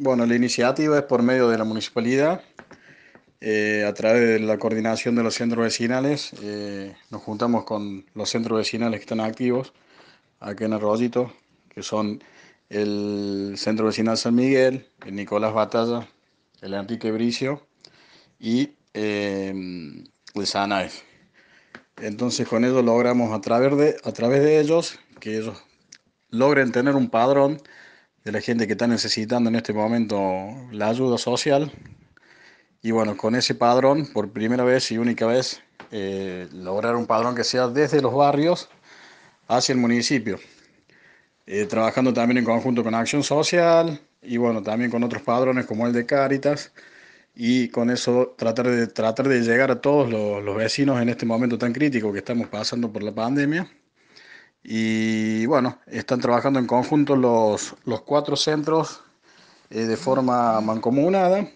Bueno, la iniciativa es por medio de la municipalidad, eh, a través de la coordinación de los centros vecinales. Eh, nos juntamos con los centros vecinales que están activos aquí en Arroyito, que son el Centro Vecinal San Miguel, el Nicolás Batalla, el Enrique Bricio y eh, el Entonces con ellos logramos a través, de, a través de ellos que ellos logren tener un padrón de la gente que está necesitando en este momento la ayuda social. Y bueno, con ese padrón, por primera vez y única vez, eh, lograr un padrón que sea desde los barrios hacia el municipio. Eh, trabajando también en conjunto con Acción Social y bueno, también con otros padrones como el de Cáritas y con eso tratar de, tratar de llegar a todos los, los vecinos en este momento tan crítico que estamos pasando por la pandemia y bueno, están trabajando en conjunto los, los cuatro centros eh, de forma mancomunada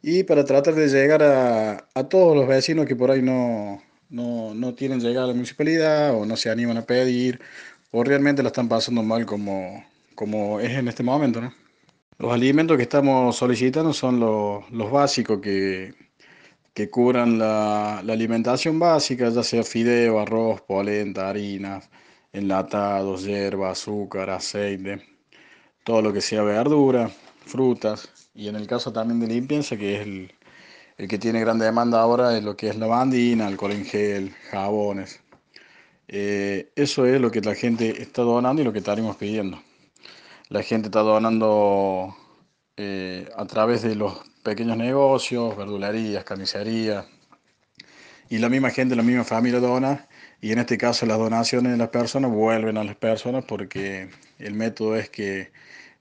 y para tratar de llegar a, a todos los vecinos que por ahí no, no, no, tienen llegada a la municipalidad o no se animan a pedir o realmente la están pasando mal como, como es en este momento. ¿no? Los alimentos que estamos solicitando son los, los básicos que, que cubran la, la, alimentación básica, ya sea fideo, arroz, polenta, harinas, enlatados, hierba, azúcar, aceite, todo lo que sea verdura, frutas, y en el caso también de limpieza, que es el, que tiene gran demanda ahora, es lo que es lavandina, alcohol en gel, jabones. Eh, eso es lo que la gente está donando y lo que estaremos pidiendo. La gente está donando eh, a través de los pequeños negocios, verdulerías, carnicerías, y la misma gente, la misma familia dona y en este caso las donaciones de las personas vuelven a las personas porque el método es que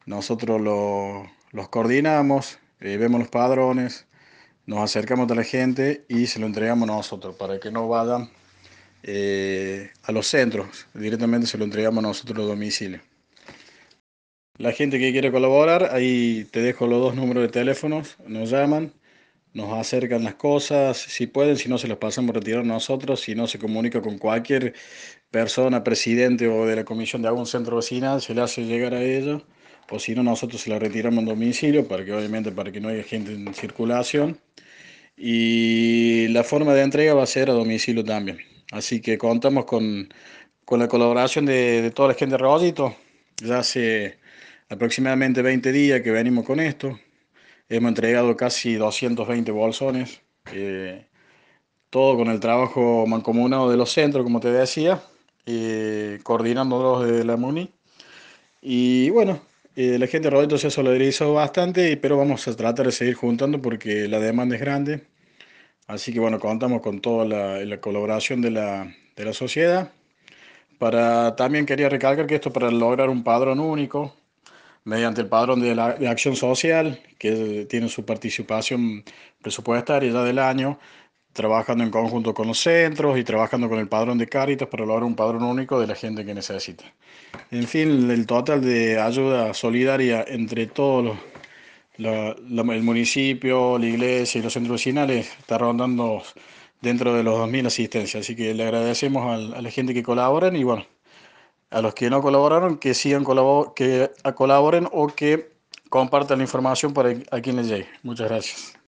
nosotros los coordinamos, eh, vemos los padrones, nos acercamos a la gente y se lo entregamos nosotros para que no vayan eh, a los centros, directamente se lo entregamos a nosotros los domicilios. La gente que quiere colaborar, ahí te dejo los dos números de teléfonos, nos llaman nos acercan las cosas, si pueden, si no se las pasamos a retirar nosotros, si no se comunica con cualquier persona, presidente o de la comisión de algún centro vecinal, se le hace llegar a ellos, o si no nosotros se la retiramos en domicilio, para que obviamente para que no haya gente en circulación. Y la forma de entrega va a ser a domicilio también. Así que contamos con, con la colaboración de, de, toda la gente de Rosito. Ya hace aproximadamente 20 días que venimos con esto. Hemos entregado casi 220 bolsones, todo con el trabajo mancomunado de los centros, como te decía, Coordinando los desde la MUNI. Y bueno, eh, la gente de Roberto se ha bastante, pero vamos a tratar de seguir juntando porque la demanda es grande. Así que bueno, contamos con toda la, la colaboración de la, de la sociedad. Para, también quería recalcar que esto para lograr un padrón único mediante el padrón de, la, acción social, que tiene su participación presupuestaria ya del año, trabajando en conjunto con los centros y trabajando con el padrón de Cáritas para lograr un padrón único de la gente que necesita. En fin, el total de ayuda solidaria entre todos los, la, la, el municipio, la iglesia y los centros vecinales está rondando dentro de los 2.000 asistencias. Así que le agradecemos a, la gente que colaboran y bueno, a los que no colaboraron que sigan que colaboren o que compartan la información para aquí en el llegue. Muchas gracias.